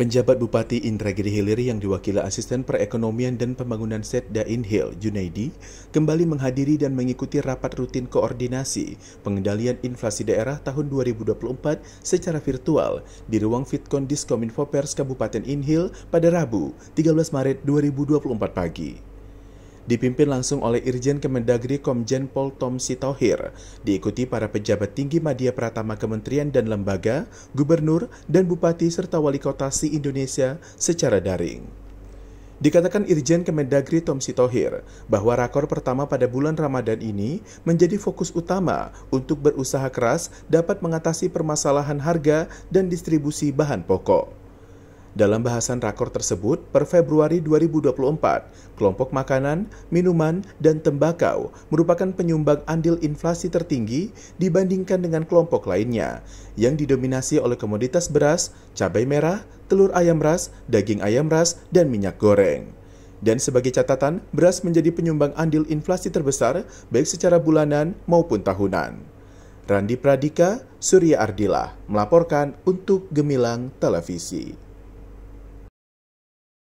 Penjabat Bupati Indragiri Hilir yang diwakili Asisten Perekonomian dan Pembangunan Setda Inhil, Junaidi, kembali menghadiri dan mengikuti rapat rutin koordinasi pengendalian inflasi daerah tahun 2024 secara virtual di ruang Fitkon Diskominfo Pers Kabupaten Inhil pada Rabu, 13 Maret 2024 pagi dipimpin langsung oleh Irjen Kemendagri Komjen Pol Tom Sitohir, diikuti para pejabat tinggi media pratama kementerian dan lembaga, gubernur, dan bupati serta wali kota Si indonesia secara daring. Dikatakan Irjen Kemendagri Tom Sitohir bahwa rakor pertama pada bulan Ramadan ini menjadi fokus utama untuk berusaha keras dapat mengatasi permasalahan harga dan distribusi bahan pokok. Dalam bahasan rakor tersebut, per Februari 2024, kelompok makanan, minuman, dan tembakau merupakan penyumbang andil inflasi tertinggi dibandingkan dengan kelompok lainnya, yang didominasi oleh komoditas beras, cabai merah, telur ayam ras, daging ayam ras, dan minyak goreng. Dan sebagai catatan, beras menjadi penyumbang andil inflasi terbesar baik secara bulanan maupun tahunan. Randi Pradika, Surya Ardila melaporkan untuk Gemilang Televisi.